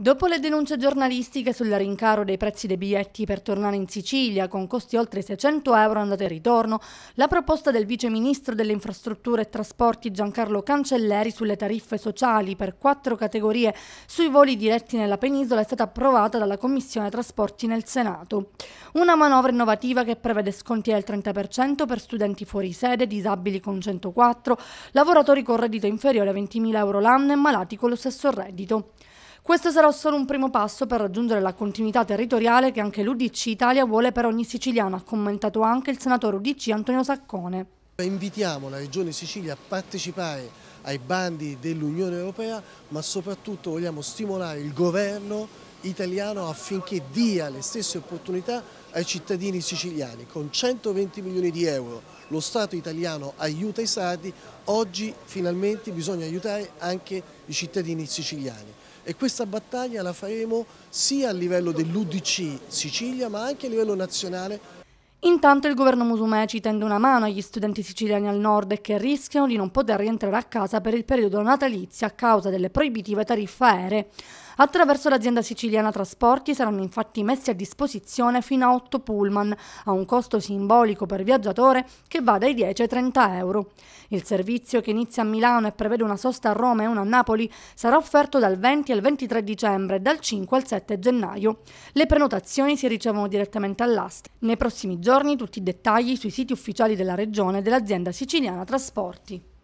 Dopo le denunce giornalistiche sul rincaro dei prezzi dei biglietti per tornare in Sicilia, con costi oltre 600 euro andata e ritorno, la proposta del vice ministro delle infrastrutture e trasporti Giancarlo Cancelleri sulle tariffe sociali per quattro categorie sui voli diretti nella penisola è stata approvata dalla Commissione Trasporti nel Senato. Una manovra innovativa che prevede sconti del 30% per studenti fuori sede, disabili con 104, lavoratori con reddito inferiore a 20.000 euro l'anno e malati con lo stesso reddito. Questo sarà solo un primo passo per raggiungere la continuità territoriale che anche l'Udc Italia vuole per ogni siciliano, ha commentato anche il senatore Udc Antonio Saccone. Invitiamo la Regione Sicilia a partecipare ai bandi dell'Unione Europea, ma soprattutto vogliamo stimolare il governo italiano affinché dia le stesse opportunità ai cittadini siciliani. Con 120 milioni di euro lo Stato italiano aiuta i sardi, oggi finalmente bisogna aiutare anche i cittadini siciliani e questa battaglia la faremo sia a livello dell'Udc Sicilia ma anche a livello nazionale. Intanto il governo Musumeci tende una mano agli studenti siciliani al nord che rischiano di non poter rientrare a casa per il periodo natalizio a causa delle proibitive tariffe aeree. Attraverso l'azienda siciliana Trasporti saranno infatti messi a disposizione fino a 8 pullman, a un costo simbolico per viaggiatore che va dai 10 ai 30 euro. Il servizio, che inizia a Milano e prevede una sosta a Roma e una a Napoli, sarà offerto dal 20 al 23 dicembre e dal 5 al 7 gennaio. Le prenotazioni si ricevono direttamente all'AST. Nei prossimi giorni tutti i dettagli sui siti ufficiali della Regione e dell'azienda siciliana Trasporti.